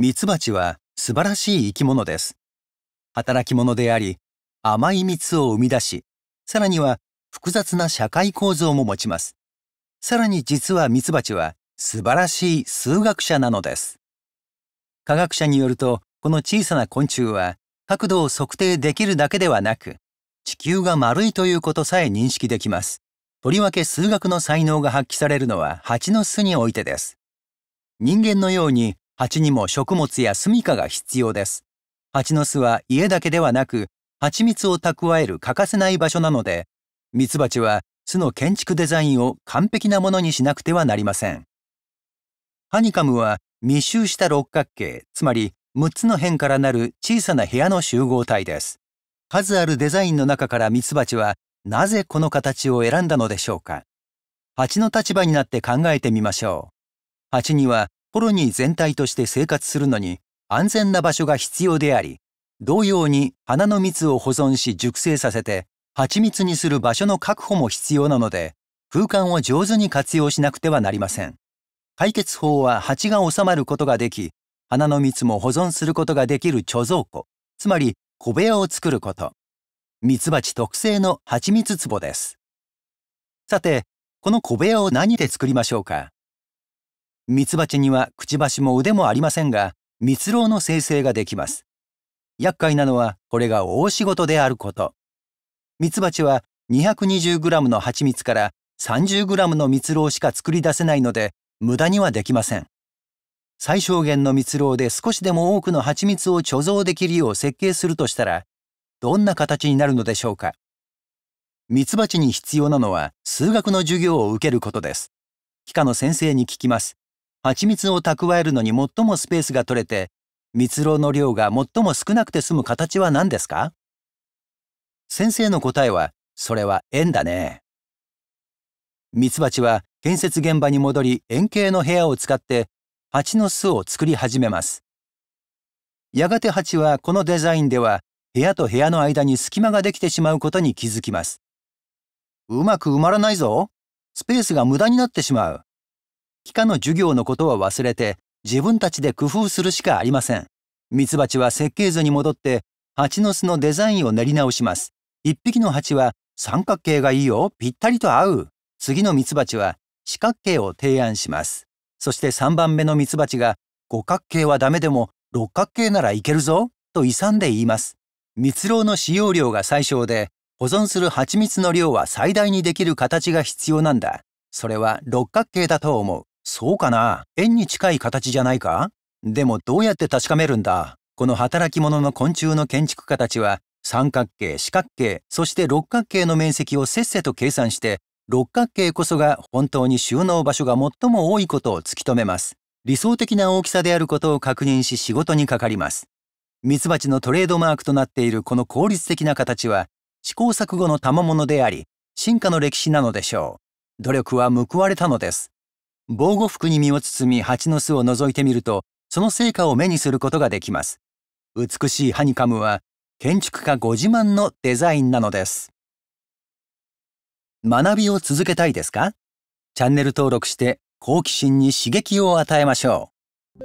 ミツバチは素晴らしい生き物です。働き者であり、甘い蜜を生み出し、さらには複雑な社会構造も持ちます。さらに実はミツバチは素晴らしい数学者なのです。科学者によると、この小さな昆虫は角度を測定できるだけではなく、地球が丸いということさえ認識できます。とりわけ数学の才能が発揮されるのは蜂の巣においてです。人間のように蜂にも食物や住処が必要です。蜂の巣は家だけではなく、蜂蜜を蓄える欠かせない場所なので、ミツバチは巣の建築デザインを完璧なものにしなくてはなりません。ハニカムは密集した六角形、つまり6つの辺からなる小さな部屋の集合体です。数あるデザインの中からミツバチはなぜこの形を選んだのでしょうか。蜂の立場になって考えてみましょう。蜂にはコロニー全体として生活するのに安全な場所が必要であり同様に花の蜜を保存し熟成させて蜂蜜にする場所の確保も必要なので空間を上手に活用しなくてはなりません解決法は蜂が収まることができ花の蜜も保存することができる貯蔵庫つまり小部屋を作ること蜜蜂特製の蜂蜜壺ですさてこの小部屋を何で作りましょうかミツバチにはくちばしも腕もありませんが蜜蝋の生成ができます厄介なのはこれが大仕事であることミツバチは 220g の蜂蜜から 30g の蜜蝋しか作り出せないので無駄にはできません最小限の蜜蝋で少しでも多くの蜂蜜を貯蔵できるよう設計するとしたらどんな形になるのでしょうかミツバチに必要なのは数学の授業を受けることです。理科の先生に聞きます。蜂蜜を蓄えるのに最もスペースが取れて蜜蝋の量が最も少なくて済む形は何ですか先生の答えはそれは円だねミツバチは建設現場に戻り円形の部屋を使って蜂の巣を作り始めますやがて蜂はこのデザインでは部屋と部屋の間に隙間ができてしまうことに気づきますうまく埋まらないぞスペースが無駄になってしまう帰化の授業のことは忘れて自分たちで工夫するしかありません。ミツバチは設計図に戻って蜂の巣のデザインを練り直します。一匹の蜂は三角形がいいよ、ぴったりと合う。次のミツバチは四角形を提案します。そして3番目のミツバチが五角形はダメでも六角形ならいけるぞと勇んで言います。蜜蝋の使用量が最小で保存する蜂蜜の量は最大にできる形が必要なんだ。それは六角形だと思う。そうかな円に近い形じゃないかでもどうやって確かめるんだこの働き者の昆虫の建築家たちは三角形四角形そして六角形の面積をせっせと計算して六角形こそが本当に収納場所が最も多いことを突き止めます理想的な大きさであることを確認し仕事にかかりますミツバチのトレードマークとなっているこの効率的な形は試行錯誤の賜物であり進化の歴史なのでしょう努力は報われたのです防護服に身を包み蜂の巣を覗いてみるとその成果を目にすることができます美しいハニカムは建築家ご自慢のデザインなのです学びを続けたいですかチャンネル登録して好奇心に刺激を与えましょう